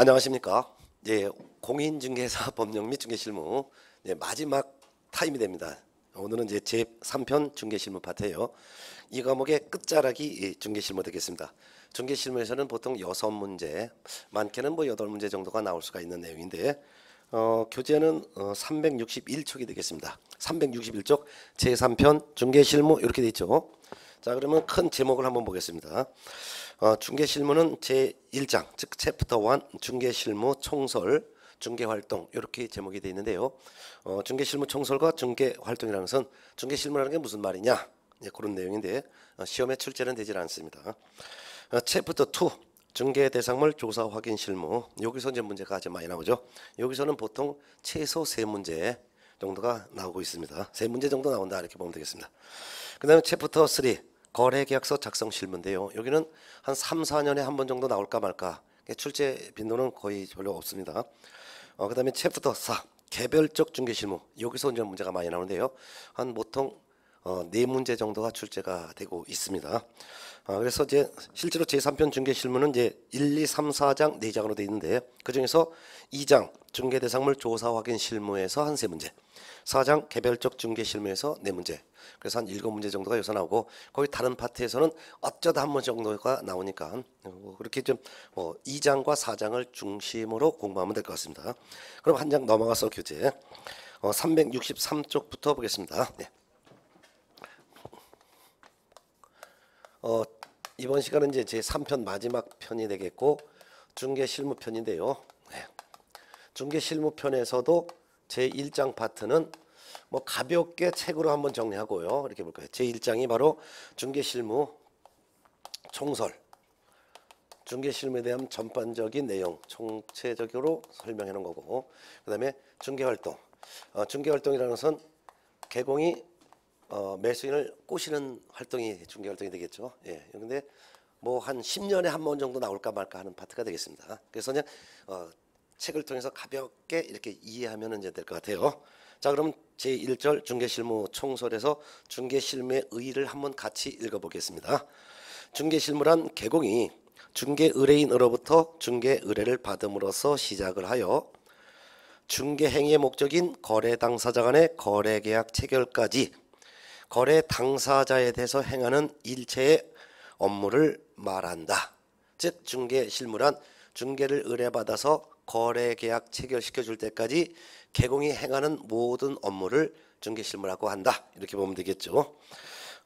안녕하십니까. 예, 네, 공인중개사 법령 및 중개실무 예, 마지막 타임이 됩니다. 오늘은 이제 제 3편 중개실무 파트예요. 이 과목의 끝자락이 중개실무 되겠습니다. 중개실무에서는 보통 여섯 문제, 많게는 뭐 여덟 문제 정도가 나올 수가 있는 내용인데 어, 교재는 어, 361쪽이 되겠습니다. 361쪽 제 3편 중개실무 이렇게 돼 있죠. 자 그러면 큰 제목을 한번 보겠습니다. 어, 중개실무는 제1장 즉 챕터 1 중개실무 총설 중개활동 이렇게 제목이 되어 있는데요. 어, 중개실무 총설과 중개활동이라는 것은 중개실무라는 게 무슨 말이냐 예, 그런 내용인데 어, 시험에 출제는 되질 않습니다. 어, 챕터 2 중개 대상물 조사 확인 실무 여기서 이제 문제가 아주 많이 나오죠. 여기서는 보통 최소 세 문제 정도가 나오고 있습니다. 세 문제 정도 나온다 이렇게 보면 되겠습니다. 그다음에 챕터 3 거래 계약서 작성 실무인데요. 여기는 한 3, 4년에 한 번 정도 나올까 말까. 출제 빈도는 거의 별로 없습니다. 어, 그다음에 챕터 4 개별적 중개 실무. 여기서 이제 문제가 많이 나오는데요. 한 보통 어, 네 문제 정도가 출제가 되고 있습니다. 아, 그래서 이제 실제로 제3편 중계 실무는 이제 1, 2, 3, 4장 4장으로 되어 있는데 그 중에서 2장 중계 대상물 조사 확인 실무에서 한 세 문제, 4장 개별적 중계 실무에서 네 문제, 그래서 한 7문제 정도가 여기서 나오고 거기 다른 파트에서는 어쩌다 한 번 정도가 나오니까 뭐 그렇게 좀 어, 2장과 4장을 중심으로 공부하면 될 것 같습니다. 그럼 한 장 넘어가서 교재 363쪽부터 어, 보겠습니다. 네. 어, 이번 시간은 이제 제 3편 마지막 편이 되겠고 중개 실무 편인데요. 네. 중개 실무 편에서도 제 1장 파트는 뭐 가볍게 책으로 한번 정리하고요. 이렇게 볼까요제 1장이 바로 중개 실무 총설 중개 실무에 대한 전반적인 내용 총체적으로 설명하는 거고 그다음에 중개 활동 어, 중개 활동이라는 것은 개공이 어, 매수인을 꼬시는 활동이 중개 활동이 되겠죠. 예. 근데 뭐한 10년에 한 번 정도 나올까 말까 하는 파트가 되겠습니다. 그래서 그냥 어, 책을 통해서 가볍게 이렇게 이해하면 이제 될것 같아요. 자, 그럼 제1절 중개실무 총설에서 중개실무의 의의를 한번 같이 읽어보겠습니다. 중개실무란 개공이 중개 의뢰인으로부터 중개 의뢰를 받음으로써 시작을 하여 중개 행위의 목적인 거래 당사자 간의 거래 계약 체결까지 거래 당사자에 대해서 행하는 일체의 업무를 말한다. 즉 중개 실무란 중개를 의뢰받아서 거래 계약 체결시켜 줄 때까지 개공이 행하는 모든 업무를 중개 실무라고 한다. 이렇게 보면 되겠죠.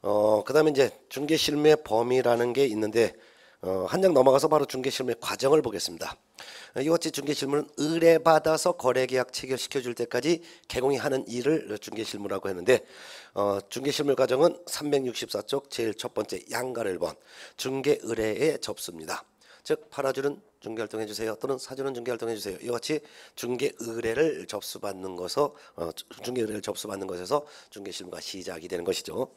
어, 그다음에 이제 중개 실무의 범위라는 게 있는데 어, 한 장 넘어가서 바로 중개 실무의 과정을 보겠습니다. 이것이 중개 실무는 의뢰받아서 거래 계약 체결시켜 줄 때까지 개공이 하는 일을 중개 실무라고 했는데 어, 중개실물 과정은 364쪽 제일 첫 번째 양가 를번 중개 의뢰에 접수입니다. 즉 팔아주는 중개활동해 주세요 또는 사주는 중개활동해 주세요 이와 같이 중개 의뢰를 접수받는 것에서 어, 중개 의뢰를 접수받는 것에서 중개 실무가 시작이 되는 것이죠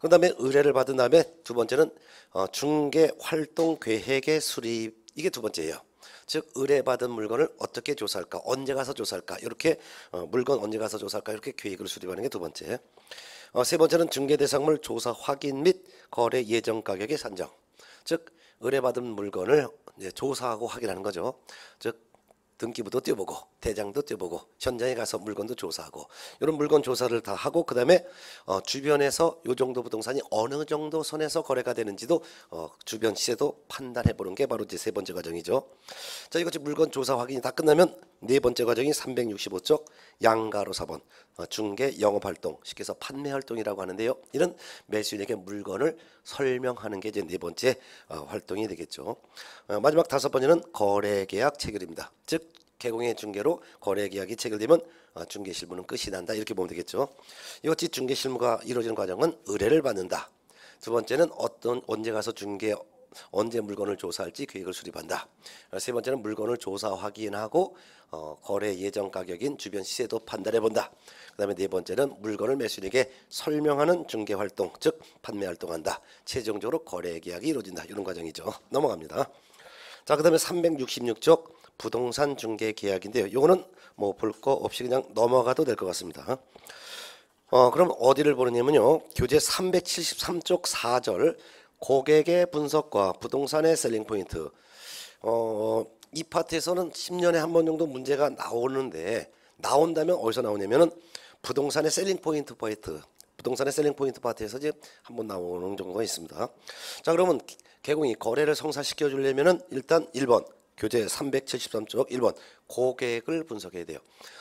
그 다음에 의뢰를 받은 다음에 두 번째는 어, 중개 활동 계획의 수립 이게 두 번째예요 즉 의뢰받은 물건을 어떻게 조사할까 언제 가서 조사할까 이렇게 어, 물건 언제 가서 조사할까 이렇게 계획을 수립하는 게 두 번째 어, 세 번째는 중개 대상물 조사 확인 및 거래 예정 가격의 산정. 즉 의뢰받은 물건을 이제 조사하고 확인하는 거죠. 즉 등기부도 띄워보고 대장도 뛰보고 현장에 가서 물건도 조사하고 이런 물건 조사를 다 하고 그 다음에 어, 주변에서 이 정도 부동산이 어느 정도 선에서 거래가 되는지도 어, 주변 시세도 판단해 보는 게 바로 이제 세 번째 과정이죠. 자 이것이 물건 조사 확인이 다 끝나면 네 번째 과정이 365쪽 양가로 4번 어, 중개 영업 활동 쉽게 해서 판매 활동이라고 하는데요. 이런 매수인에게 물건을 설명하는 게 이제 네 번째 어, 활동이 되겠죠. 어, 마지막 다섯 번째는 거래 계약 체결입니다. 즉 개공의 중개로 거래 계약이 체결되면 어, 중개 실무는 끝이 난다 이렇게 보면 되겠죠. 이것이 중개 실무가 이루어지는 과정은 의뢰를 받는다. 두 번째는 어떤 언제 가서 중개 언제 물건을 조사할지 계획을 수립한다. 세 번째는 물건을 조사 확인하고 어, 거래 예정 가격인 주변 시세도 판단해 본다. 그다음에 네 번째는 물건을 매수인에게 설명하는 중개 활동, 즉 판매 활동한다. 최종적으로 거래 계약이 이루어진다. 이런 과정이죠. 넘어갑니다. 자, 그다음에 366쪽 부동산 중개 계약인데요. 이거는 뭐 볼 거 없이 그냥 넘어가도 될 것 같습니다. 어, 그럼 어디를 보느냐면요. 교재 373쪽 4절 고객의 분석과 부동산의 셀링 포인트. 어, 이 파트에서는 10년에 한 번 정도 문제가 나오는데 나온다면 어디서 나오냐면은 부동산의 셀링 포인트 파트. 부동산의 셀링 포인트 파트에서 이제 한 번 나오는 정도가 있습니다. 자, 그러면 개공이 거래를 성사시켜 주려면은 일단 1번 교재 373쪽 1번 고객을 분석해야 돼요.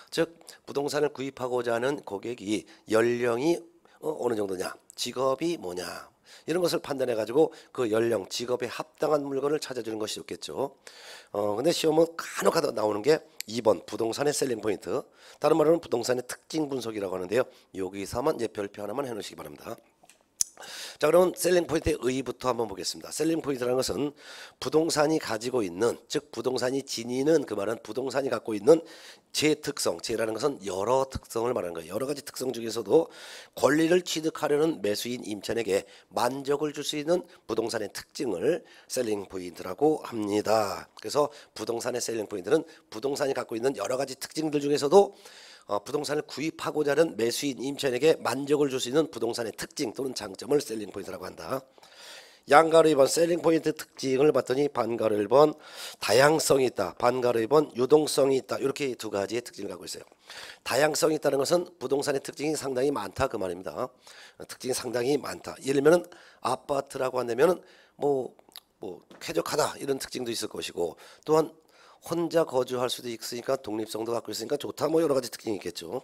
즉 부동산을 구입하고자 하는 고객이 연령이 어, 어느 정도냐 직업이 뭐냐 이런 것을 판단해 가지고 그 연령 직업에 합당한 물건을 찾아주는 것이 좋겠죠 어 근데 시험은 간혹 가다 나오는 게 2번 부동산의 셀링 포인트 다른 말로는 부동산의 특징 분석이라고 하는데요 여기서만 이제 별표 하나만 해 놓으시기 바랍니다 자 그럼 셀링 포인트의 의의부터 한번 보겠습니다. 셀링 포인트라는 것은 부동산이 가지고 있는 즉 부동산이 지니는 그 말은 부동산이 갖고 있는 제 특성 제라는 것은 여러 특성을 말하는 거예요. 여러 가지 특성 중에서도 권리를 취득하려는 매수인 임차인에게 만족을 줄 수 있는 부동산의 특징을 셀링 포인트라고 합니다. 그래서 부동산의 셀링 포인트는 부동산이 갖고 있는 여러 가지 특징들 중에서도 어, 부동산을 구입하고자 하는 매수인 임차인에게 만족을 줄 수 있는 부동산의 특징 또는 장점을 셀링 포인트라고 한다. 양가로 2번 셀링 포인트 특징을 봤더니 반가로 1번 다양성이 있다. 반가로 2번 유동성이 있다. 이렇게 두 가지의 특징을 갖고 있어요. 다양성이 있다는 것은 부동산의 특징이 상당히 많다 그 말입니다. 어, 특징이 상당히 많다. 예를 들면 아파트라고 한다면 뭐뭐 쾌적하다 이런 특징도 있을 것이고 또한 혼자 거주할 수도 있으니까 독립성도 갖고 있으니까 좋다 뭐 여러 가지 특징이 있겠죠.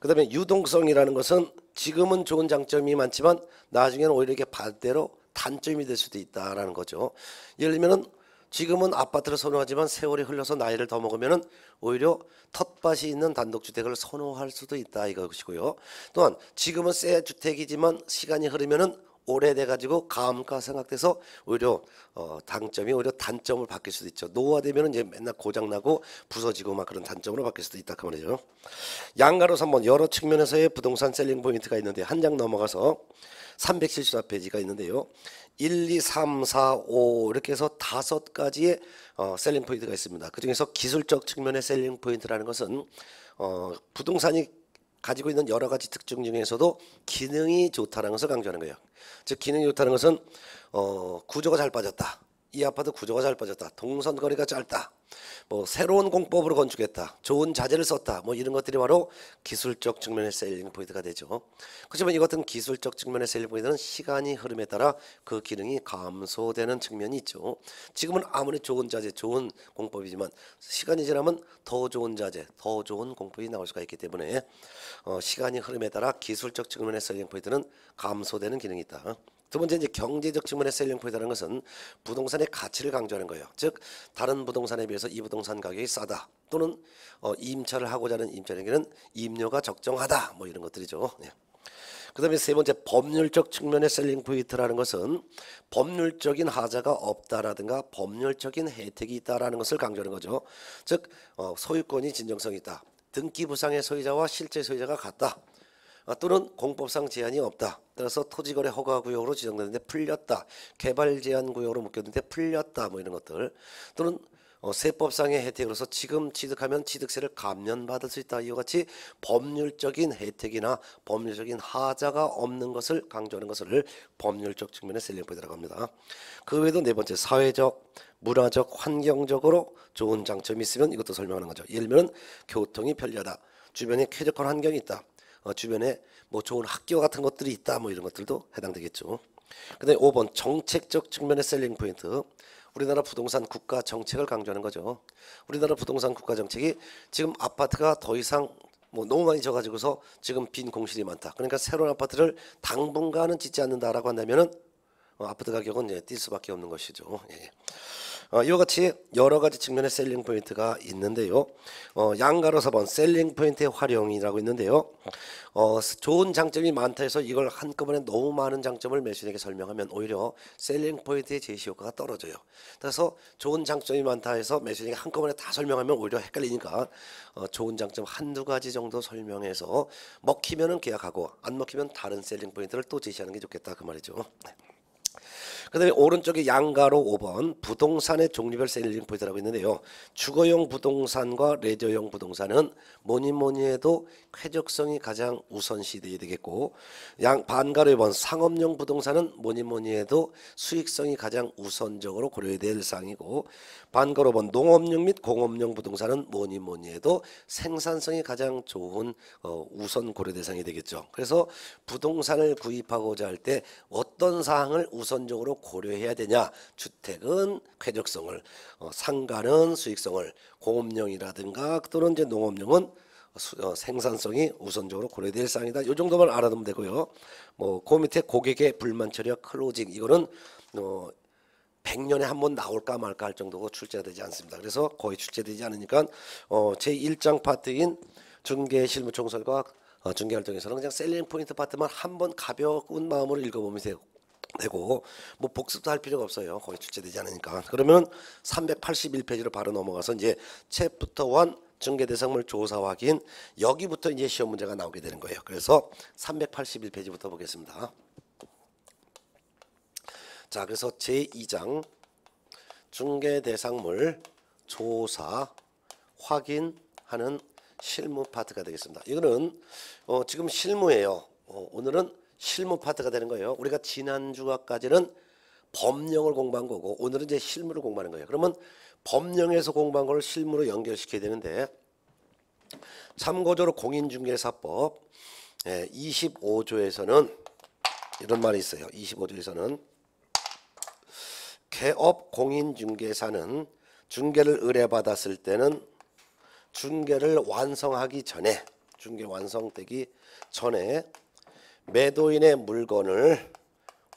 그다음에 유동성이라는 것은 지금은 좋은 장점이 많지만 나중에는 오히려 이게 반대로 단점이 될 수도 있다라는 거죠. 예를 들면은 지금은 아파트를 선호하지만 세월이 흘러서 나이를 더 먹으면은 오히려 텃밭이 있는 단독주택을 선호할 수도 있다 이것이고요. 또한 지금은 새 주택이지만 시간이 흐르면은 오래돼가지고 가음가 생각돼서 오히려 어, 당점이 오히려 단점을 바뀔 수도 있죠. 노화되면 이제 맨날 고장나고 부서지고 막 그런 단점으로 바뀔 수도 있다 그 말이죠. 양가로 3번 여러 측면에서의 부동산 셀링 포인트가 있는데 한 장 넘어가서 374페이지가 있는데요. 1, 2, 3, 4, 5 이렇게 해서 다섯 가지의 어, 셀링 포인트가 있습니다. 그중에서 기술적 측면의 셀링 포인트라는 것은 어, 부동산이 가지고 있는 여러 가지 특징 중에서도 기능이 좋다는 것을 강조하는 거예요. 즉 기능이 좋다는 것은 어, 구조가 잘 빠졌다. 이 아파트 구조가 잘 빠졌다. 동선거리가 짧다. 뭐 새로운 공법으로 건축했다, 좋은 자재를 썼다, 뭐 이런 것들이 바로 기술적 측면의서 셀링 포인트가 되죠. 그렇지만 이 같은 기술적 측면의서 셀링 포인트는 시간이 흐름에 따라 그 기능이 감소되는 측면이 있죠. 지금은 아무리 좋은 자재, 좋은 공법이지만 시간이 지나면 더 좋은 자재, 더 좋은 공법이 나올 수가 있기 때문에 어, 시간이 흐름에 따라 기술적 측면의서 셀링 포인트는 감소되는 기능이 있다. 두 번째 이제 경제적 측면의 셀링 포인트라는 것은 부동산의 가치를 강조하는 거예요. 즉 다른 부동산에 비해서 이 부동산 가격이 싸다 또는 어, 임차를 하고자 하는 임차인에게는 임료가 적정하다 뭐 이런 것들이죠. 예. 그다음에 세 번째 법률적 측면의 셀링 포인트라는 것은 법률적인 하자가 없다라든가 법률적인 혜택이 있다라는 것을 강조하는 거죠. 즉 어, 소유권이 진정성이 있다. 등기 부상의 소유자와 실제 소유자가 같다. 아, 또는 공법상 제한이 없다. 따라서 토지거래 허가구역으로 지정되는데 풀렸다. 개발 제한 구역으로 묶였는데 풀렸다. 뭐 이런 것들 또는 어, 세법상의 혜택으로서 지금 취득하면 취득세를 감면받을 수 있다 이와 같이 법률적인 혜택이나 법률적인 하자가 없는 것을 강조하는 것을 법률적 측면의 셀링포인트라고 합니다. 그 외에도 네 번째 사회적, 문화적, 환경적으로 좋은 장점이 있으면 이것도 설명하는 거죠. 예를 들면 교통이 편리하다, 주변에 쾌적한 환경이 있다, 어, 주변에 뭐 좋은 학교 같은 것들이 있다 뭐 이런 것들도 해당되겠죠. 그다음에 5번 정책적 측면의 셀링 포인트. 우리나라 부동산 국가 정책을 강조하는 거죠. 우리나라 부동산 국가 정책이 지금 아파트가 더 이상 뭐 너무 많이 져가지고서 지금 빈 공실이 많다. 그러니까 새로운 아파트를 당분간은 짓지 않는다라고 한다면은 어, 아파트 가격은 이제 예, 뛸 수밖에 없는 것이죠. 예. 어, 이와 같이 여러 가지 측면의 셀링 포인트가 있는데요. 어, 양가로 4번 셀링 포인트의 활용이라고 있는데요. 어, 좋은 장점이 많다 해서 이걸 한꺼번에 너무 많은 장점을 매수인에게 설명하면 오히려 셀링 포인트의 제시 효과가 떨어져요. 따라서 좋은 장점이 많다 해서 매수인에게 한꺼번에 다 설명하면 오히려 헷갈리니까 어, 좋은 장점 한두 가지 정도 설명해서 먹히면 계약하고 안 먹히면 다른 셀링 포인트를 또 제시하는 게 좋겠다 그 말이죠. 네. 그다음에 오른쪽에 양가로 5번 부동산의 종류별 세일링 포인트라고 있는데요. 주거용 부동산과 레저용 부동산은 뭐니 뭐니 해도 쾌적성이 가장 우선시돼야 되겠고 양 반가로 1번 상업용 부동산은 뭐니 뭐니 해도 수익성이 가장 우선적으로 고려해야 될 사항이고 반가로 5번 농업용 및 공업용 부동산은 뭐니 뭐니 해도 생산성이 가장 좋은 어, 우선 고려 대상이 되겠죠. 그래서 부동산을 구입하고자 할 때 어떤 사항을 우선적으로 고려해야 되냐? 주택은 쾌적성을, 어, 상가는 수익성을, 공업용이라든가 또는 이제 농업용은 수, 어, 생산성이 우선적으로 고려될 사항이다. 요 정도만 알아두면 되고요. 뭐그 밑에 고객의 불만 처리와 클로징 이거는 어, 100년에 한 번 나올까 말까 할 정도로 출제되지 않습니다. 그래서 거의 출제되지 않으니까 어, 제1장 파트인 중개 실무 총설과 어, 중개 활동에서는 그냥 셀링 포인트 파트만 한 번 가벼운 마음으로 읽어보면 되요 되고 뭐 복습도 할 필요가 없어요. 거의 출제되지 않으니까. 그러면 381페이지로 바로 넘어가서 이제 챕터 1 증계대상물 조사 확인 여기부터 이제 시험 문제가 나오게 되는 거예요. 그래서 381페이지부터 보겠습니다. 자, 그래서 제2장 중개대상물 조사 확인하는 실무 파트가 되겠습니다. 이거는 어, 지금 실무예요. 어, 오늘은 실무 파트가 되는 거예요. 우리가 지난 주까지는 법령을 공부한 거고 오늘은 이제 실무를 공부하는 거예요. 그러면 법령에서 공부한 걸 실무로 연결시켜야 되는데 참고적으로 공인중개사법 25조에서는 예, 이런 말이 있어요. 25조에서는 개업 공인중개사는 중개를 의뢰받았을 때는 중개를 완성하기 전에 중개 완성되기 전에 매도인의 물건을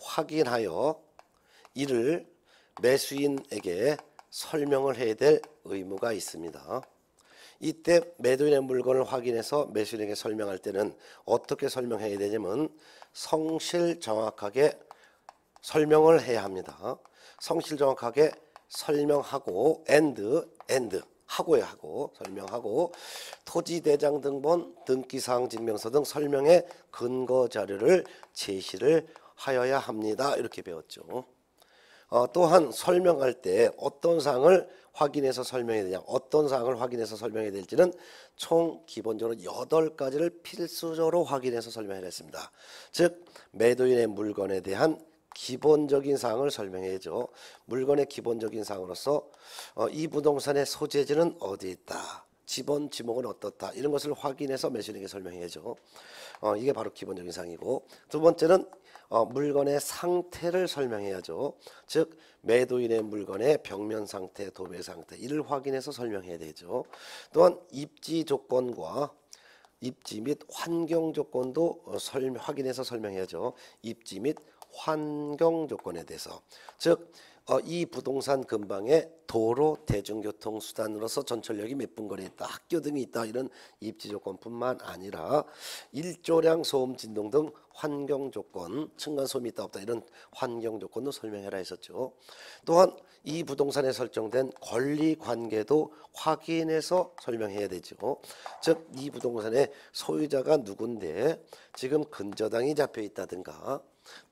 확인하여 이를 매수인에게 설명을 해야 될 의무가 있습니다. 이때 매도인의 물건을 확인해서 매수인에게 설명할 때는 어떻게 설명해야 되냐면 성실 정확하게 설명을 해야 합니다. 성실 정확하게 설명하고 and and 하고야 하고 설명하고 토지대장 등본 등기사항 증명서 등 설명의 근거 자료를 제시를 하여야 합니다. 이렇게 배웠죠. 어, 또한 설명할 때 어떤 사항을 확인해서 설명해야 되냐 어떤 사항을 확인해서 설명해야 될지는 총 기본적으로 여 가지를 필수적으로 확인해서 설명해야 했습니다. 즉 매도인의 물건에 대한 기본적인 사항을 설명해줘. 물건의 기본적인 사항으로서 어, 이 부동산의 소재지는 어디 있다. 지번 지목은 어떻다. 이런 것을 확인해서 매수인에게 설명해줘. 어, 이게 바로 기본적인 사항이고 두 번째는 어, 물건의 상태를 설명해야죠. 즉 매도인의 물건의 벽면 상태, 도배 상태 이를 확인해서 설명해야 되죠. 또한 입지 조건과 입지 및 환경 조건도 어, 설, 확인해서 설명해야죠. 입지 및 환경 조건에 대해서 즉이 어, 부동산 근방에 도로 대중교통 수단으로서 전철역이 몇 분 거리에 있다 학교 등이 있다 이런 입지 조건뿐만 아니라 일조량 소음 진동 등 환경 조건 층간 소음이 있다 없다 이런 환경 조건도 설명해라 했었죠 또한 이 부동산에 설정된 권리 관계도 확인해서 설명해야 되죠 즉 이 부동산의 소유자가 누군데 지금 근저당이 잡혀 있다든가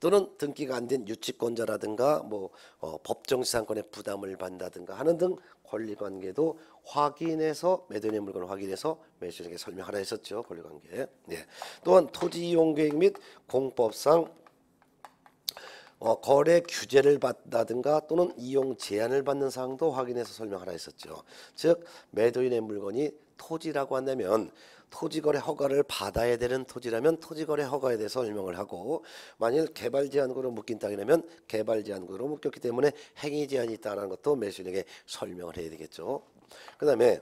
또는 등기가 안 된 유치권자라든가 뭐 어, 법정지상권의 부담을 받는다든가 하는 등 권리관계도 확인해서 매도인의 물건을 확인해서 매수인에게 설명하라 했었죠 권리관계. 예. 또한 토지 이용 계획 및 공법상 어, 거래 규제를 받다든가 또는 이용 제한을 받는 사항도 확인해서 설명하라 했었죠. 즉 매도인의 물건이 토지라고 한다면 토지거래 허가를 받아야 되는 토지라면 토지거래 허가에 대해서 설명을 하고 만일 개발 제한구로 묶인 땅이라면 개발 제한구로 묶였기 때문에 행위 제한이 있다는 것도 매수인에게 설명을 해야 되겠죠. 그다음에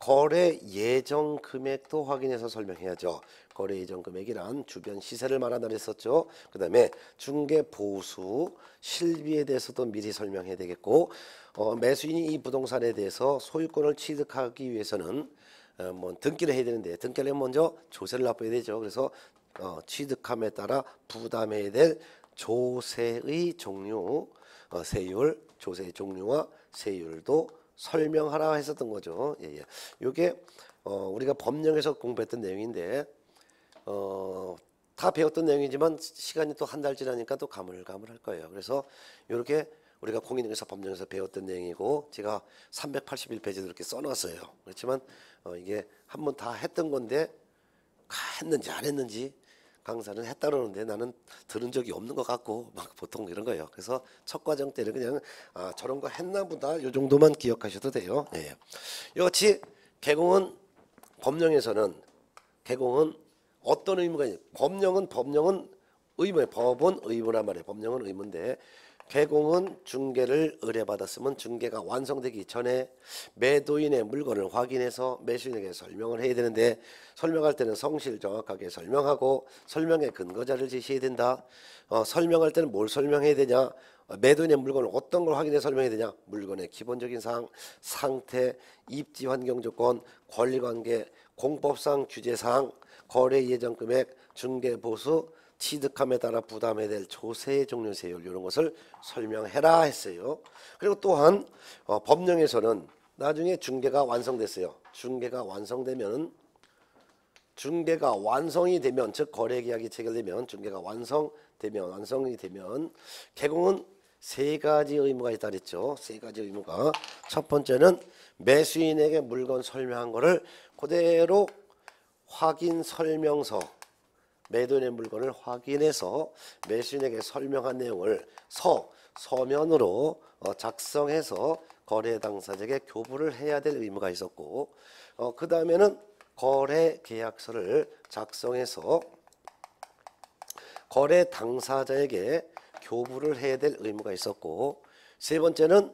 거래 예정 금액도 확인해서 설명해야죠. 거래 예정 금액이란 주변 시세를 말한다 그랬었죠. 그다음에 중개 보수 실비에 대해서도 미리 설명해야 되겠고 어, 매수인이 이 부동산에 대해서 소유권을 취득하기 위해서는 어, 뭐 등기를 해야 되는데 등기를 먼저 조세를 납부해야 되죠. 그래서 어, 취득함에 따라 부담해야 될 조세의 종류, 어, 세율, 조세의 종류와 세율도 설명하라 했었던 거죠. 예, 예. 이게 어, 우리가 법령에서 공부했던 내용인데 어, 다 배웠던 내용이지만 시간이 또 한 달 지나니까 또 가물가물할 거예요. 그래서 이렇게 우리가 공인중개사 법령에서 배웠던 내용이고 제가 381페이지에 이렇게 써놨어요. 그렇지만 어, 이게 한 번 다 했던 건데 했는지 안 했는지 강사는 했다 그러는데 나는 들은 적이 없는 것 같고 막 보통 이런 거예요. 그래서 첫 과정 때는 그냥 아 저런 거 했나 보다 요 정도만 기억하셔도 돼요. 예. 네. 여같이 개공은 법령에서는 개공은 어떤 의무가 있냐 법령은 법령은 의무에 법은 의무란 말이에요. 법령은 의무인데 개공은 중개를 의뢰받았으면 중개가 완성되기 전에 매도인의 물건을 확인해서 매수인에게 설명을 해야 되는데 설명할 때는 성실 정확하게 설명하고 설명의 근거자를 제시해야 된다. 어, 설명할 때는 뭘 설명해야 되냐? 매도인의 물건을 어떤 걸 확인해 설명해야 되냐? 물건의 기본적인 사항, 상태, 입지 환경 조건, 권리관계, 공법상 규제사 거래 예정 금액, 중개 보수 취득함에 따라 부담해야 될 조세 종료 세율 이런 것을 설명해라 했어요. 그리고 또한 어, 법령에서는 나중에 중개가 완성됐어요. 중개가 완성되면 중개가 완성이 되면 즉 거래 계약이 체결되면 중개가 완성되면 완성이 되면 개공은 세 가지 의무가 있다 그랬죠. 세 가지 의무가 첫 번째는 매수인에게 물건 설명한 거를 그대로 확인 설명서 매도인의 물건을 확인해서 매수인에게 설명한 내용을 서, 서면으로 어, 작성해서 거래 당사자에게 교부를 해야 될 의무가 있었고 어, 그 다음에는 거래 계약서를 작성해서 거래 당사자에게 교부를 해야 될 의무가 있었고 세 번째는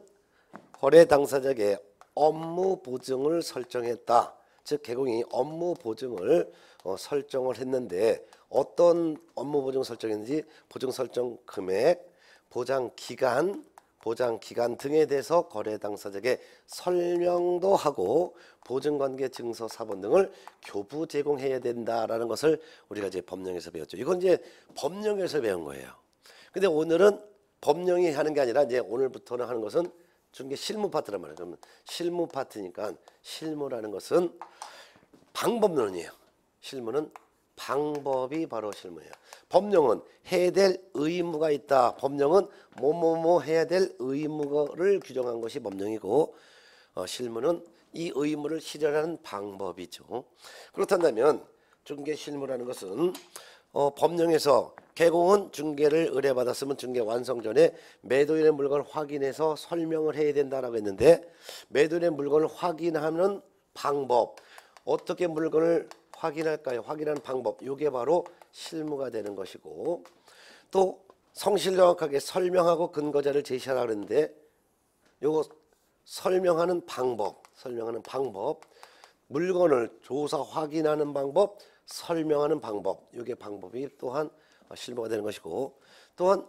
거래 당사자에게 업무 보증을 설정했다. 즉 개공이 업무 보증을 어, 설정을 했는데 어떤 업무 보증 설정인지 보증 설정 금액, 보장 기간, 보장 기간 등에 대해서 거래 당사자에게 설명도 하고 보증 관계 증서 사본 등을 교부 제공해야 된다라는 것을 우리가 이제 법령에서 배웠죠. 이건 이제 법령에서 배운 거예요. 근데 오늘은 법령이 하는 게 아니라 이제 오늘부터는 하는 것은 중개 실무 파트란 말이에요. 그러면 실무 파트니까 실무라는 것은 방법론이에요. 실무는 방법이 바로 실무예요. 법령은 해야 될 의무가 있다. 법령은 뭐뭐뭐 해야 될 의무를 규정한 것이 법령이고 어, 실무는 이 의무를 실현하는 방법이죠. 그렇다면 중개 실무라는 것은 어, 법령에서 개공은 중개를 의뢰받았으면 중개 완성 전에 매도인의 물건을 확인해서 설명을 해야 된다라고 했는데 매도인의 물건을 확인하는 방법 어떻게 물건을 확인할까요? 확인하는 방법. 이게 바로 실무가 되는 것이고 또 성실정확하게 설명하고 근거자를 제시하라는데 요거 설명하는 방법, 설명하는 방법, 물건을 조사 확인하는 방법, 설명하는 방법. 요게 방법이 또한 실무가 되는 것이고 또한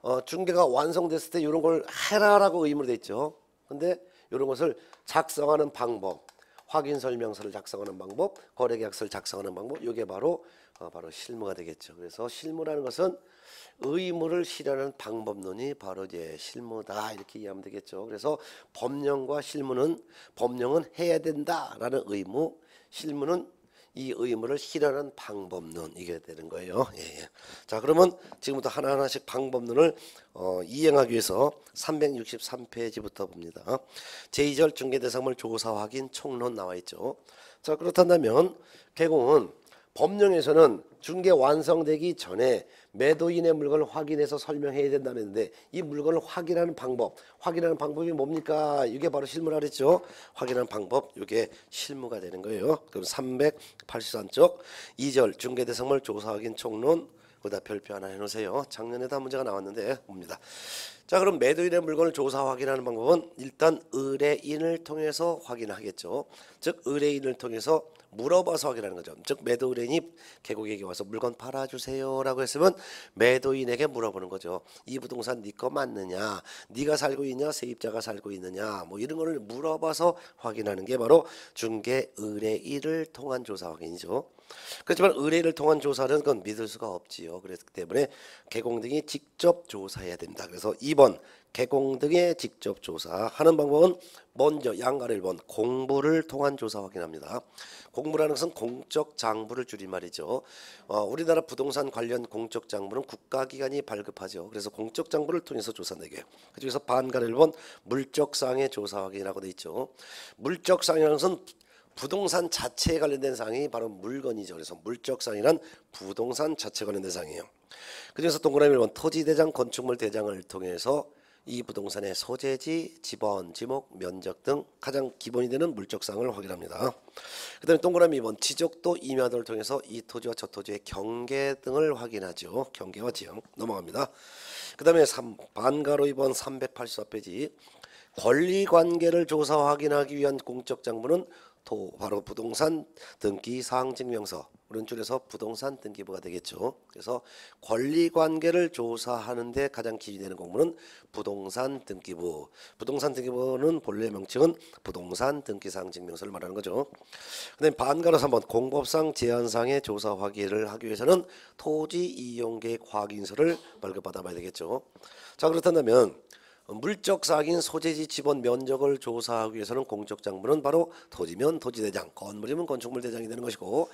어, 중개가 완성됐을 때 이런 걸 해라라고 의무로 돼 있죠. 근데 이런 것을 작성하는 방법, 확인 설명서를 작성하는 방법, 거래 계약서를 작성하는 방법, 이게 바로 어, 바로 실무가 되겠죠. 그래서 실무라는 것은 의무를 실현하는 방법론이 바로 이제 실무다 이렇게 이해하면 되겠죠. 그래서 법령과 실무는 법령은 해야 된다라는 의무, 실무는 이 의무를 실현하는 방법론 이게 되는 거예요. 예, 예. 자 그러면 지금부터 하나하나씩 방법론을 어, 이행하기 위해서 363페이지부터 봅니다. 제2절 중개 대상물 조사 확인 총론 나와 있죠. 자 그렇다면 개공은 법령에서는 중개 완성되기 전에 매도인의 물건을 확인해서 설명해야 된다는데 이 물건을 확인하는 방법, 확인하는 방법이 뭡니까? 이게 바로 실무라 그랬죠. 확인하는 방법, 이게 실무가 되는 거예요. 그럼 383쪽 2절 중개대상물 조사 확인 총론 그다 별표 하나 해놓으세요. 작년에도 한 문제가 나왔는데 봅니다. 자 그럼 매도인의 물건을 조사 확인하는 방법은 일단 의뢰인을 통해서 확인하겠죠. 즉 의뢰인을 통해서 물어봐서 하기라는 거죠. 즉 매도인이 개고객이 와서 물건 팔아주세요라고 했으면 매도인에게 물어보는 거죠. 이 부동산 네 거 맞느냐? 네가 살고 있냐? 세입자가 살고 있느냐? 뭐 이런 거를 물어봐서 확인하는 게 바로 중개 의뢰일을 통한 조사 확인이죠. 그렇지만 의뢰를 통한 조사는 그건 믿을 수가 없지요. 그렇기 그 때문에 개공 등이 직접 조사해야 됩니다. 그래서 2번 개공 등의 직접 조사하는 방법은 먼저 양가를 본 공부를 통한 조사 확인합니다. 공부라는 것은 공적 장부를 줄인 말이죠. 어, 우리나라 부동산 관련 공적 장부는 국가기관이 발급하죠. 그래서 공적 장부를 통해서 조사되게. 네 그중에서 반가를 본 물적상의 조사 확인이라고 돼 있죠. 물적상이라는 것은 부동산 자체에 관련된 상이 바로 물건이죠. 그래서 물적상이란 부동산 자체 관련된 상이에요. 그중에서 동그라미 1번 토지대장 건축물대장을 통해서 이 부동산의 소재지, 지번, 지목, 면적 등 가장 기본이 되는 물적상을 확인합니다. 그 다음에 동그라미 2번 지적도 임야도를 통해서 이 토지와 저 토지의 경계 등을 확인하죠. 경계와 지형 넘어갑니다. 그 다음에 반가로 2번 384페이지 권리관계를 조사 확인하기 위한 공적 장부는 토 바로 부동산 등기 사항 증명서 오른쪽에서 부동산 등기부가 되겠죠. 그래서 권리 관계를 조사하는데 가장 기준이 되는 공문은 부동산 등기부. 부동산 등기부는 본래 명칭은 부동산 등기사항 증명서를 말하는 거죠. 그다음 반가로 3번 공법상 제한상의 조사 확인을 하기 위해서는 토지 이용계획 확인서를 발급받아봐야 되겠죠. 자 그렇다면 물적 사기인 소재지 지번 면적을 조사하기 위해서는 공적 장부는 바로 토지면 토지대장, 건물이면 건축물대장이 되는 것이고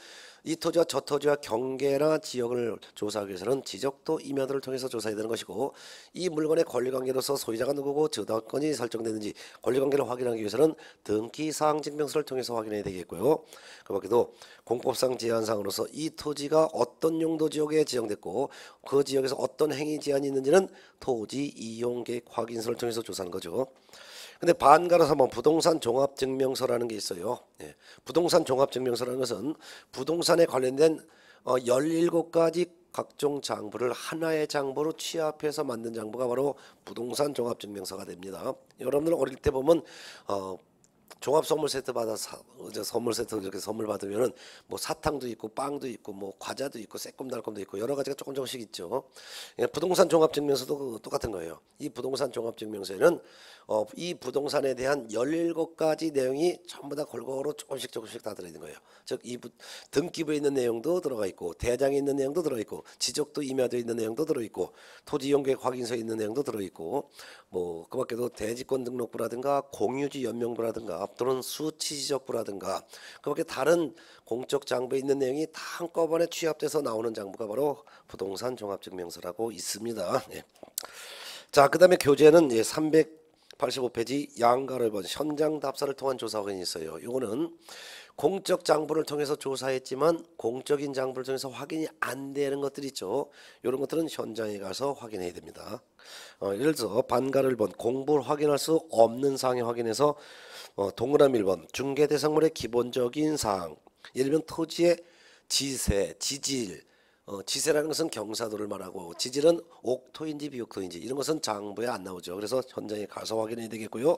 이 토지와 저 토지와 경계나 지역을 조사하기 위해서는 지적도 임야도를 통해서 조사해야 되는 것이고 이 물건의 권리관계로서 소유자가 누구고 저당권이 설정되는지 권리관계를 확인하기 위해서는 등기사항 증명서를 통해서 확인해야 되겠고요. 그 밖에도 공법상 제한상으로서 이 토지가 어떤 용도 지역에 지정됐고 그 지역에서 어떤 행위 제한이 있는지는 토지 이용계획 확인서를 통해서 조사하는 거죠. 근데 반가라서 한 부동산 종합증명서라는 게 있어요. 예. 부동산 종합증명서라는 것은 부동산에 관련된 어, 17가지 각종 장부를 하나의 장부로 취합해서 만든 장부가 바로 부동산 종합증명서가 됩니다. 여러분들 어릴 때 보면 어, 종합 선물 세트 받아서 이제 선물 세트 이렇게 선물 받으면은 뭐 사탕도 있고 빵도 있고 뭐 과자도 있고 새콤달콤도 있고 여러 가지가 조금 조금씩 있죠. 예, 부동산 종합증명서도 그 똑같은 거예요. 이 부동산 종합증명서에는 어, 이 부동산에 대한 17가지 내용이 전부 다 골고루 조금씩 조금씩 다 들어있는 거예요. 즉이 등기부에 있는 내용도 들어가 있고 대장에 있는 내용도 들어있고 지적도 임야도 있는 내용도 들어있고 토지용계획 확인서에 있는 내용도 들어있고 뭐 그 밖에도 대지권 등록부라든가 공유지 연명부라든가 수익이라든가 또는 수치 지적부라든가 그밖에 다른 공적 장부에 있는 내용이 다 한꺼번에 취합돼서 나오는 장부가 바로 부동산 종합증명서라고 있습니다. 예. 자, 그다음에 교재는 예, 385페이지 양가를 본 현장 답사를 통한 조사 확인이 있어요. 이거는 공적 장부를 통해서 조사했지만 공적인 장부를 통해서 확인이 안 되는 것들 있죠. 이런 것들은 현장에 가서 확인해야 됩니다. 어, 예를 들어 반가를 본 공부를 확인할 수 없는 사항에 확인해서 어, 동그라미 1번 중개대상물의 기본적인 사항 예를 들면 토지의 지세, 지질 어, 지세라는 것은 경사도를 말하고 지질은 옥토인지 비옥토인지 이런 것은 장부에 안 나오죠. 그래서 현장에 가서 확인해야 되겠고요.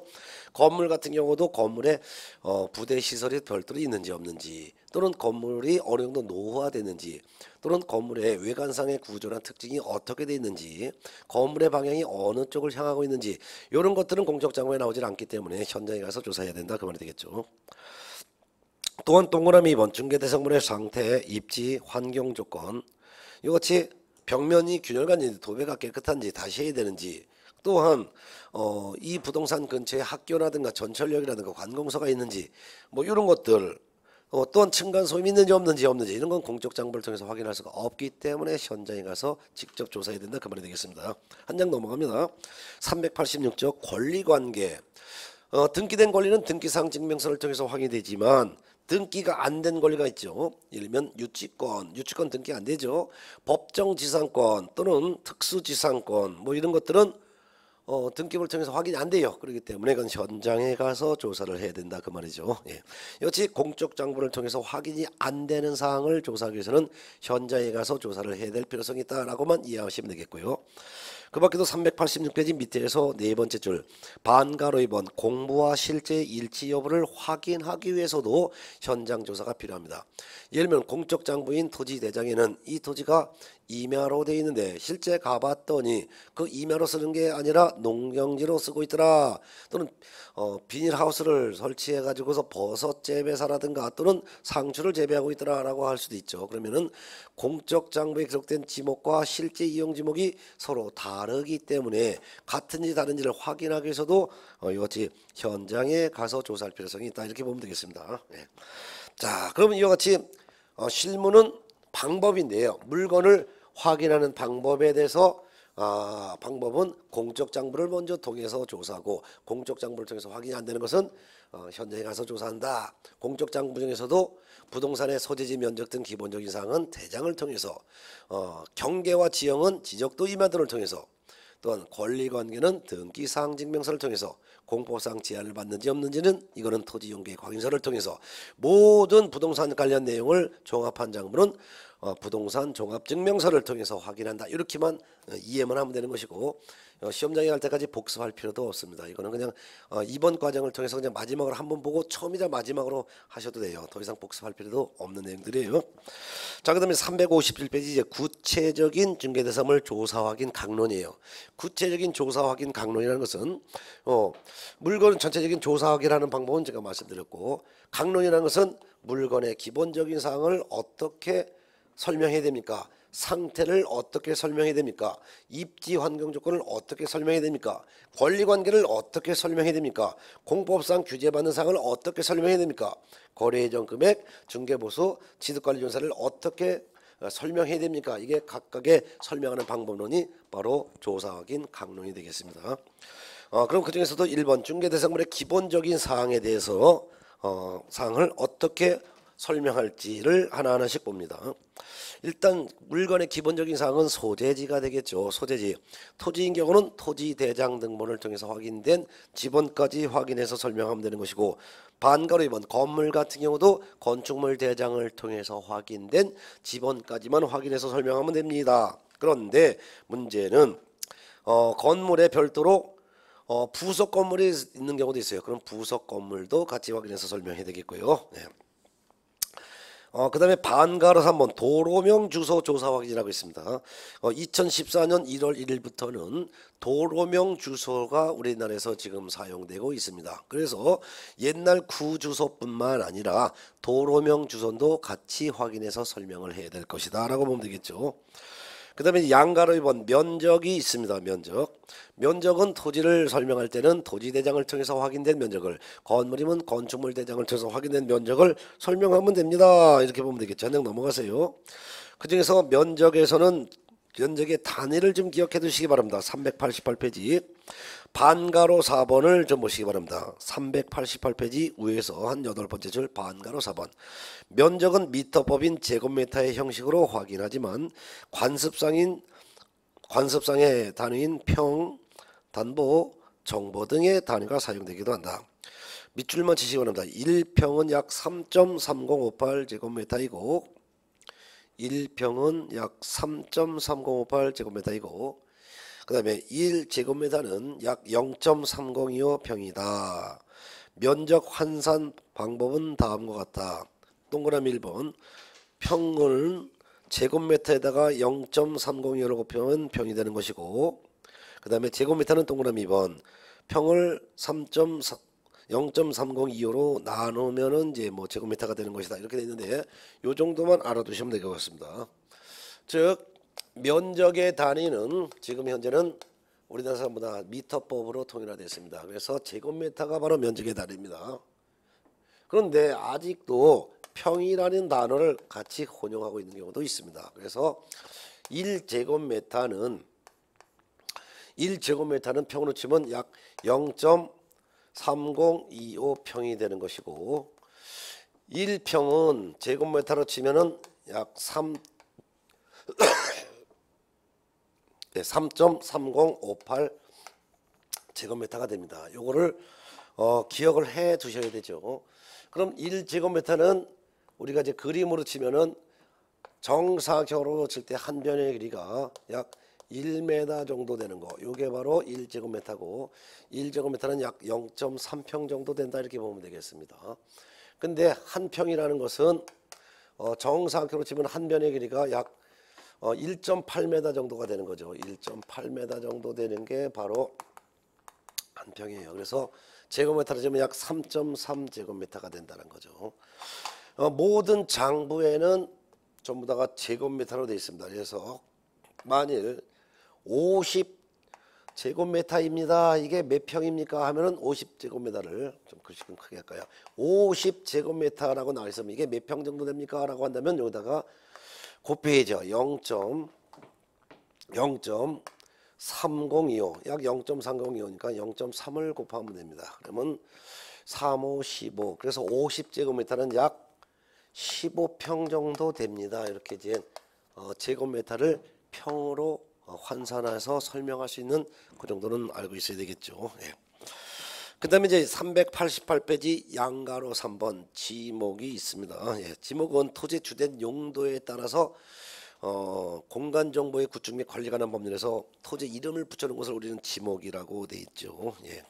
건물 같은 경우도 건물에 어, 부대 시설이 별도로 있는지 없는지 또는 건물이 어느 정도 노후화되는지 또는 건물의 외관상의 구조나 특징이 어떻게 되어 있는지 건물의 방향이 어느 쪽을 향하고 있는지 이런 것들은 공적 장부에 나오질 않기 때문에 현장에 가서 조사해야 된다 그 말이 되겠죠. 또한 동그라미 2번 중개대상물의 상태, 입지, 환경 조건 이것이 벽면이 균열간인지 도배가 깨끗한지 다시 해야 되는지 또한 어, 이 부동산 근처에 학교라든가 전철역이라든가 관공서가 있는지 뭐 이런 것들 어떤 층간소음이 있는지 없는지 없는지 이런 건 공적 장부를 통해서 확인할 수가 없기 때문에 현장에 가서 직접 조사해야 된다 그 말이 되겠습니다. 한 장 넘어갑니다. 386조 권리관계 어, 등기된 권리는 등기상 증명서를 통해서 확인되지만 등기가 안 된 권리가 있죠. 예를 들면 유치권, 유치권 등기 안 되죠. 법정지상권 또는 특수지상권 뭐 이런 것들은 어, 등기부를 통해서 확인이 안 돼요. 그렇기 때문에 그건 현장에 가서 조사를 해야 된다 그 말이죠. 예. 역시 공적 장부를 통해서 확인이 안 되는 사항을 조사하기 위해서는 현장에 가서 조사를 해야 될 필요성이 있다라고만 이해하시면 되겠고요. 그 밖에도 386페이지 밑에서 네 번째 줄 반가로 2번 공부와 실제 일치 여부를 확인하기 위해서도 현장 조사가 필요합니다. 예를 들면 공적 장부인 토지 대장에는 이 토지가 임야로 돼 있는데 실제 가봤더니 그 임야로 쓰는 게 아니라 농경지로 쓰고 있더라 또는 어, 비닐하우스를 설치해 가지고서 버섯 재배사라든가 또는 상추를 재배하고 있더라라고 할 수도 있죠 그러면은 공적 장부에 기록된 지목과 실제 이용 지목이 서로 다르기 때문에 같은지 다른지를 확인하기 위해서도 어, 이같이 현장에 가서 조사할 필요성이 있다 이렇게 보면 되겠습니다 예. 자 그러면 이와 같이 어, 실무는 방법인데요. 물건을 확인하는 방법에 대해서 아, 방법은 공적 장부를 먼저 통해서 조사하고 공적 장부를 통해서 확인이 안 되는 것은 어, 현장에 가서 조사한다. 공적 장부 중에서도 부동산의 소재지 면적 등 기본적인 사항은 대장을 통해서 어, 경계와 지형은 지적도 임하도를 통해서 또한 권리관계는 등기사항 증명서를 통해서 공포상 제한을 받는지 없는지는 이거는 토지용계획 확인서를 통해서 모든 부동산 관련 내용을 종합한 장부는 어, 부동산 종합증명서를 통해서 확인한다 이렇게만 어, 이해만 하면 되는 것이고 어, 시험장에 갈 때까지 복습할 필요도 없습니다. 이거는 그냥 이번 과정을 통해서 그냥 마지막으로 한번 보고 처음이자 마지막으로 하셔도 돼요. 더 이상 복습할 필요도 없는 내용들이에요. 자 그다음에 351페이지 이제 구체적인 중개대상을 조사 확인 강론이에요. 구체적인 조사 확인 강론이라는 것은 어, 물건 전체적인 조사 확인하는 방법은 제가 말씀드렸고 강론이라는 것은 물건의 기본적인 사항을 어떻게 설명해야 됩니까? 상태를 어떻게 설명해야 됩니까? 입지 환경 조건을 어떻게 설명해야 됩니까? 권리 관계를 어떻게 설명해야 됩니까? 공법상 규제받는 사항을 어떻게 설명해야 됩니까? 거래 예정 금액, 중개 보수, 취득 관리 조사를 어떻게 어, 설명해야 됩니까? 이게 각각의 설명하는 방법론이 바로 조사 확인 강론이 되겠습니다. 어, 그럼 그중에서도 1번 중개 대상물의 기본적인 사항에 대해서 어, 사항을 어떻게 설명할지를 하나하나씩 봅니다. 일단 물건의 기본적인 사항은 소재지가 되겠죠. 소재지. 토지인 경우는 토지 대장 등본을 통해서 확인된 지번까지 확인해서 설명하면 되는 것이고 반가로 이번 건물 같은 경우도 건축물 대장을 통해서 확인된 지번까지만 확인해서 설명하면 됩니다. 그런데 문제는 어, 건물에 별도로 어, 부속 건물이 있는 경우도 있어요. 그럼 부속 건물도 같이 확인해서 설명해야 되겠고요. 네. 어, 그 다음에 반가로 한번 도로명 주소 조사 확인이라고 있습니다. 어, 2014년 1월 1일부터는 도로명 주소가 우리나라에서 지금 사용되고 있습니다. 그래서 옛날 구 주소뿐만 아니라 도로명 주소도 같이 확인해서 설명을 해야 될 것이다 라고 보면 되겠죠. 그 다음에 양가로 1번 면적이 있습니다. 면적. 면적은 토지를 설명할 때는 토지대장을 통해서 확인된 면적을 건물이면 건축물대장을 통해서 확인된 면적을 설명하면 됩니다. 이렇게 보면 되겠죠. 한장 넘어가세요. 그 중에서 면적에서는 면적의 단위를 좀 기억해 두시기 바랍니다. 388페이지. 반가로 4번을 좀 보시기 바랍니다. 388페이지 위에서 한여 번째 줄 반가로 4번. 면적은 미터법인 제곱미터의 형식으로 확인하지만 관습상인 관습상의 단위인 평, 단보, 정보 등의 단위가 사용되기도 한다. 밑줄만 치시기 바랍니다. 1평은 약 3.3058 제곱미터이고 1평은 약 3.3058 제곱미터이고 그 다음에 1제곱미터는 약 0.3025평이다. 면적 환산 방법은 다음과 같다. 동그라미 1번 평을 제곱미터에다가 0.3025로 곱하면 평이 되는 것이고 그 다음에 제곱미터는 동그라미 2번 평을 0.3025로 나누면 이제 뭐 제곱미터가 되는 것이다 이렇게 되어 있는데 이 정도만 알아두시면 되겠습니다. 즉 면적의 단위는 지금 현재는 우리나라 사람보다 미터법으로 통일화됐습니다. 그래서 제곱미터가 바로 면적의 단위입니다. 그런데 아직도 평이라는 단어를 같이 혼용하고 있는 경우도 있습니다. 그래서 1제곱미터는 1제곱미터는 평으로 치면 약 0.3025평이 되는 것이고 1평은 제곱미터로 치면약3 네, 3.3058 제곱미터가 됩니다. 요거를 어, 기억을 해 두셔야 되죠. 그럼 1제곱미터는 우리가 이제 그림으로 치면은 정사각형으로 칠 때 한 변의 길이가 약 1m 정도 되는 거. 요게 바로 1제곱미터고 1제곱미터는 약 0.3평 정도 된다 이렇게 보면 되겠습니다. 근데 한 평이라는 것은 어, 정사각형으로 치면 한 변의 길이가 약 어, 1.8m 정도가 되는 거죠. 1.8m 정도 되는 게 바로 한 평이에요. 그래서 제곱미터로 지면 약 3.3 제곱미터가 된다는 거죠. 어, 모든 장부에는 전부 다가 제곱미터로 되어 있습니다. 그래서 만일 50 제곱미터입니다. 이게 몇 평입니까? 하면은 50제곱미터를 좀 글씨 좀 크게 할까요? 50제곱미터라고 나와 있으면 이게 몇 평 정도 됩니까? 라고 한다면 여기다가 곱해져 0.0.3025 약 0.3025니까 0.3을 곱하면 됩니다. 그러면 3, 5, 15 그래서 50제곱미터는 약 15평 정도 됩니다. 이렇게 이제 어, 제곱미터를 평으로 어, 환산해서 설명할 수 있는 그 정도는 알고 있어야 되겠죠. 예. 그 다음에 이제 388페이지 양가로 3번 지목이 있습니다. 어, 예, 지목은 토지 주된 용도에 따라서 어, 공간 정보의 구축 및 관리 관한 법률에서 토지 이름을 붙여놓은 것을 우리는 지목이라고 돼 있죠. 예.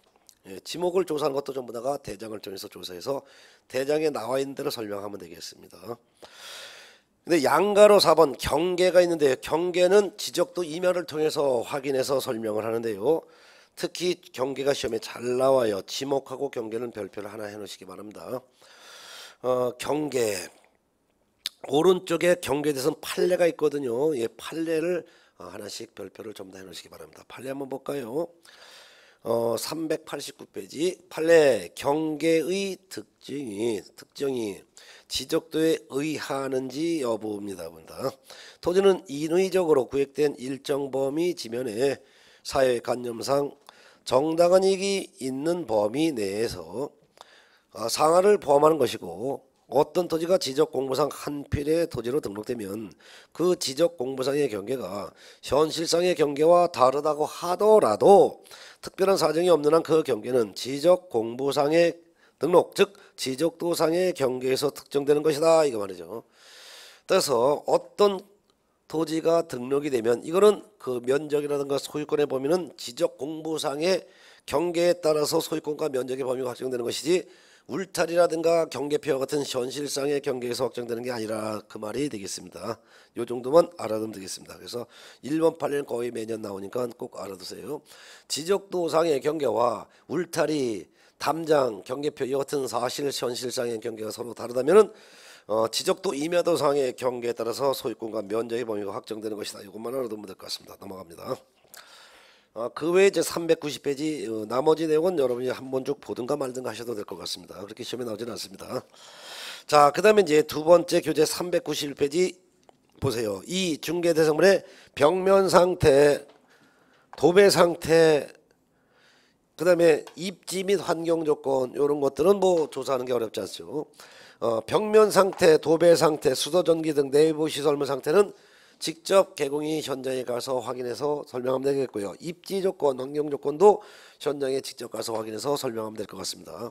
예, 지목을 조사하 것도 전부 다가 대장을 정해서 조사해서 대장에 나와 있는 대로 설명하면 되겠습니다. 근데 양가로 4번 경계가 있는데 경계는 지적도 이면을 통해서 확인해서 설명을 하는데요. 특히 경계가 시험에 잘 나와요. 지목하고 경계는 별표를 하나 해놓으시기 바랍니다. 어, 경계 오른쪽에 경계대선 판례가 있거든요. 예, 판례를 어, 하나씩 별표를 좀더 해놓으시기 바랍니다. 판례 한번 볼까요? 어, 389페이지 판례 경계의 특징이 특정이 지적도에 의하는지 여부입니다. 본다. 토지는 인위적으로 구획된 일정 범위 지면에 사회 관념상 정당한 이익이 있는 범위 내에서 어, 상하를 포함하는 것이고 어떤 토지가 지적공부상 한 필의 토지로 등록되면 그 지적공부상의 경계가 현실상의 경계와 다르다고 하더라도 특별한 사정이 없는 한 그 경계는 지적공부상의 등록 즉 지적도상의 경계에서 특정되는 것이다 이거 말이죠. 그래서 어떤 토지가 등록이 되면 이거는 그 면적이라든가 소유권에 보면은 지적 공부상의 경계에 따라서 소유권과 면적의 범위가 확정되는 것이지 울타리라든가 경계표와 같은 현실상의 경계에서 확정되는 게 아니라 그 말이 되겠습니다. 요 정도만 알아두면 되겠습니다. 그래서 1번 8년 거의 매년 나오니까 꼭 알아두세요. 지적도상의 경계와 울타리, 담장, 경계표 이 같은 사실 현실상의 경계가 서로 다르다면은 어, 지적도 임야도 상의 경계에 따라서 소유권과 면적의 범위가 확정되는 것이다. 이것만 알아두면 될 것 같습니다. 넘어갑니다. 어, 그 외에 이제 390페이지 어, 나머지 내용은 여러분이 한 번 쭉 보든가 말든가 하셔도 될 것 같습니다. 그렇게 시험에 나오지는 않습니다. 자, 그다음에 이제 두 번째 교재 391페이지 보세요. 이 중개 대성물의 벽면 상태, 도배 상태, 그다음에 입지 및 환경 조건 이런 것들은 뭐 조사하는 게 어렵지 않죠. 어, 벽면 상태, 도배 상태, 수도 전기 등 내부 시설물 상태는 직접 개공이 현장에 가서 확인해서 설명하면 되겠고요. 입지 조건, 환경 조건도 현장에 직접 가서 확인해서 설명하면 될 것 같습니다.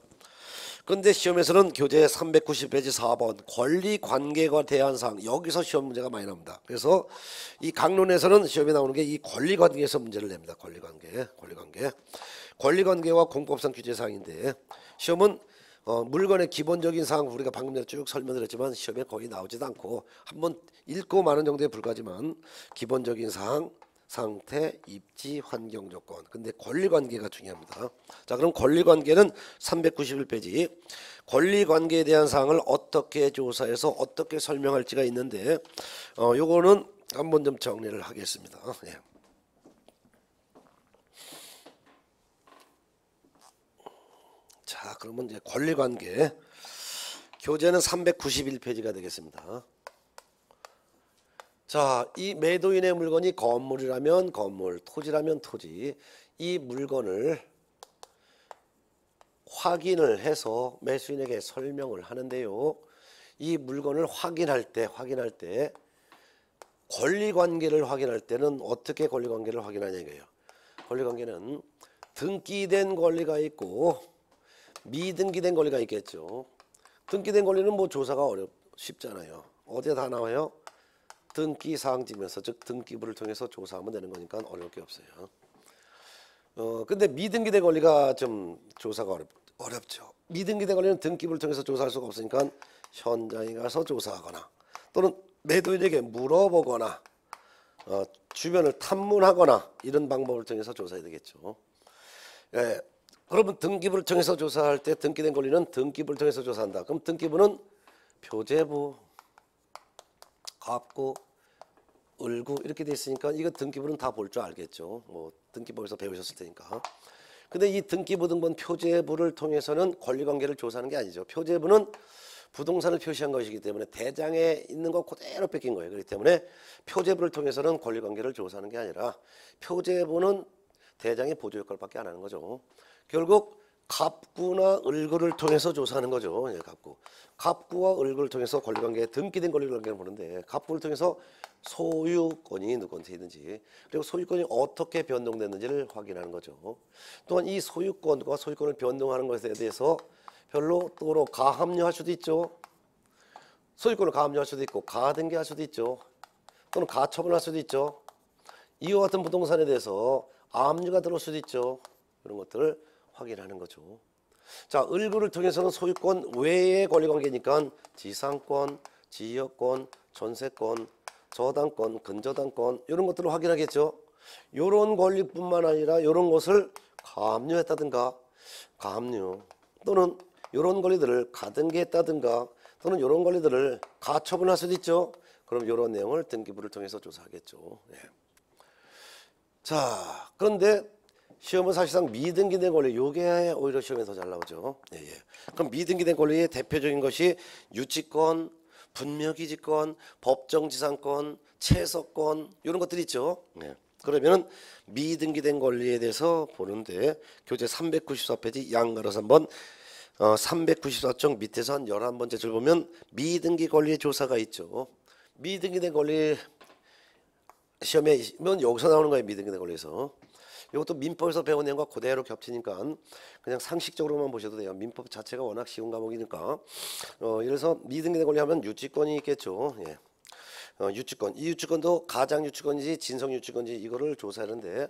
근데 시험에서는 교재 390페이지 4번 권리 관계가 대한 사항 여기서 시험 문제가 많이 나옵니다. 그래서 이 강론에서는 시험에 나오는 게 이 권리 관계에서 문제를 냅니다. 권리 관계, 권리 관계, 권리 관계와 공법상 규제 사항인데 시험은 어, 물건의 기본적인 사항 우리가 방금 전에 쭉설명드렸지만 시험에 거의 나오지도 않고 한번 읽고 마는 정도에 불과하지만 기본적인 사항 상태, 입지, 환경 조건. 근데 권리 관계가 중요합니다. 자, 그럼 권리 관계는 391페이지. 권리 관계에 대한 사항을 어떻게 조사해서 어떻게 설명할지가 있는데 어 요거는 한번 좀 정리를 하겠습니다. 예. 그러면 이제 권리관계 교재는 391페이지가 되겠습니다. 자, 이 매도인의 물건이 건물이라면 건물, 토지라면 토지, 이 물건을 확인을 해서 매수인에게 설명을 하는데요. 이 물건을 확인할 때, 확인할 때 권리관계를 확인할 때는 어떻게 권리관계를 확인하냐 이거예요. 권리관계는 등기된 권리가 있고 미등기된 권리가 있겠죠. 등기된 권리는 뭐 조사가 어렵 쉽잖아요. 어디에 다 나와요? 등기 사항지면서 즉 등기부를 통해서 조사하면 되는 거니까 어려울 게 없어요. 어 근데 미등기된 권리가 좀 조사가 어렵 어렵죠. 미등기된 권리는 등기부를 통해서 조사할 수가 없으니까 현장에 가서 조사하거나 또는 매도인에게 물어보거나 어, 주변을 탐문하거나 이런 방법을 통해서 조사해야 되겠죠. 예, 여러분 등기부를 통해서 조사할 때 등기된 권리는 등기부를 통해서 조사한다. 그럼 등기부는 표제부, 갑구, 을구 이렇게 돼 있으니까 이거 등기부는 다 볼 줄 알겠죠. 뭐 등기부에서 배우셨을 테니까. 근데 이 등기부 등본 표제부를 통해서는 권리관계를 조사하는 게 아니죠. 표제부는 부동산을 표시한 것이기 때문에 대장에 있는 거 그대로 뺏긴 거예요. 그렇기 때문에 표제부를 통해서는 권리관계를 조사하는 게 아니라 표제부는 대장의 보조 역할밖에 안 하는 거죠. 결국 갑구나 을구를 통해서 조사하는 거죠. 예, 갑구. 갑구와 을구를 통해서 권리관계 등기된 권리관계를 보는데 갑구를 통해서 소유권이 누구한테 있는지 그리고 소유권이 어떻게 변동됐는지를 확인하는 거죠. 또한 이 소유권과 소유권을 변동하는 것에 대해서 별로 또로 가합류할 수도 있죠. 소유권을 가압류할 수도 있고 가등기할 수도 있죠. 또는 가처분할 수도 있죠. 이와 같은 부동산에 대해서 압류가 들어올 수도 있죠. 그런 것들을 확인하는 거죠. 자, 을구를 통해서는 소유권 외의 권리관계니까 지상권, 지역권, 전세권, 저당권, 근저당권 이런 것들을 확인하겠죠. 이런 권리뿐만 아니라 이런 것을 감유했다든가 감유 또는 이런 권리들을 가등기했다든가 또는 이런 권리들을 가처분할 수도 있죠. 그럼 이런 내용을 등기부를 통해서 조사하겠죠. 예. 자, 그런데 시험은 사실상 미등기된 권리 요게 오히려 시험에 서잘 나오죠. 예, 예. 그럼 미등기된 권리의 대표적인 것이 유치권, 분명기지권 법정지상권, 채소권 이런 것들이 있죠. 예. 그러면은 미등기된 권리에 대해서 보는데 교재 394페이지 양가로서 한번 어, 394쪽 밑에서 한 11번째 줄 보면 미등기 권리의 조사가 있죠. 미등기된 권리 시험에 이면 여기서 나오는 거예요. 미등기된 권리에서. 이것도 민법에서 배운 내용과 그대로 겹치니까 그냥 상식적으로만 보셔도 돼요. 민법 자체가 워낙 쉬운 과목이니까. 어, 이래서 미등기된 권리 하면 유치권이 있겠죠. 예. 어, 유치권. 이 유치권도 가장 유치권인지 진성 유치권인지 이거를 조사하는데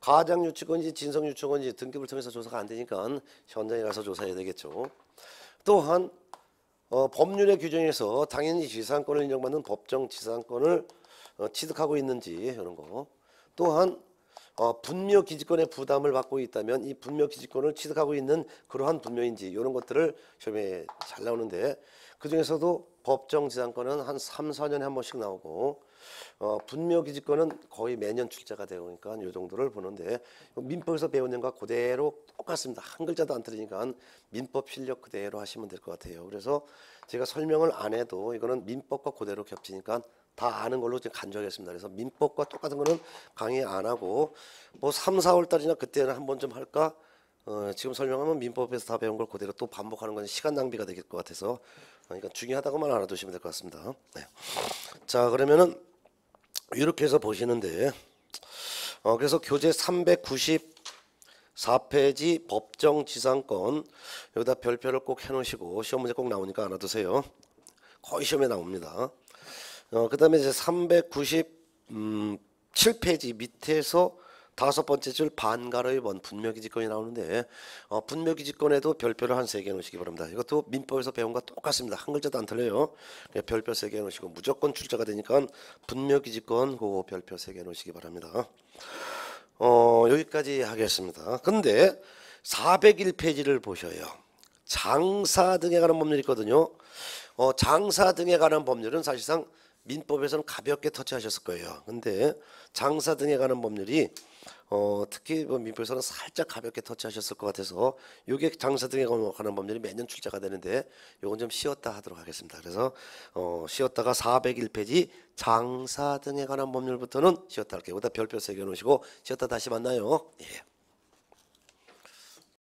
가장 유치권인지 진성 유치권인지 등급을 통해서 조사가 안 되니까 현장에 가서 조사해야 되겠죠. 또한 어, 법률의 규정에서 당연히 지상권을 인정받는 법정 지상권을 어, 취득하고 있는지 이런 거. 또한 어, 분묘 기지권의 부담을 받고 있다면 이 분묘 기지권을 취득하고 있는 그러한 분묘인지 이런 것들을 시험에 잘 나오는데 그 중에서도 법정 지상권은 한 3, 4년에 한 번씩 나오고 어, 분묘 기지권은 거의 매년 출제가 되니까 고요 정도를 보는데 민법에서 배운 내용과 그대로 똑같습니다. 한 글자도 안 틀리니까 민법 실력 그대로 하시면 될 것 같아요. 그래서 제가 설명을 안 해도 이거는 민법과 그대로 겹치니까 다 아는 걸로 지금 간주하겠습니다. 그래서 민법과 똑같은 거는 강의 안 하고 뭐 3, 4월 달이나 그때는 한번좀 할까? 어, 지금 설명하면 민법에서 다 배운 걸 그대로 또 반복하는 건 시간 낭비가 되것 같아서 그러니까 중요하다고만 알아두시면 될 것 같습니다. 네. 자 그러면은 이렇게 해서 보시는데 어, 그래서 교재 394페이지 법정 지상권 여기다 별표를 꼭 해놓으시고 시험 문제 꼭 나오니까 알아두세요. 거의 시험에 나옵니다. 어, 그다음에 이제 397페이지 음, 밑에서 다섯 번째 줄 반가로의 번 분묘기지권이 나오는데 어, 분묘기지권에도 별표를 한 세개놓으시기 바랍니다. 이것도 민법에서 배운 것 똑같습니다. 한 글자도 안 틀려요. 예, 별표 세개놓으시고 무조건 출제가 되니까 분묘기지권 그거 별표 세개놓으시기 바랍니다. 어, 여기까지 하겠습니다. 근데 401페이지를 보셔요. 장사 등에 관한 법률이 있거든요. 어, 장사 등에 관한 법률은 사실상 민법에서는 가볍게 터치하셨을 거예요. 근데 장사 등에 관한 법률이 어, 특히 뭐 민법에서는 살짝 가볍게 터치하셨을 것 같아서 이게 장사 등에 관한 법률이 매년 출제가 되는데 요건 좀 쉬었다 하도록 하겠습니다. 그래서 어, 쉬었다가 401페이지 장사 등에 관한 법률부터는 쉬었다 할게요. 여다 별표 새겨놓으시고 쉬었다 다시 만나요. 예.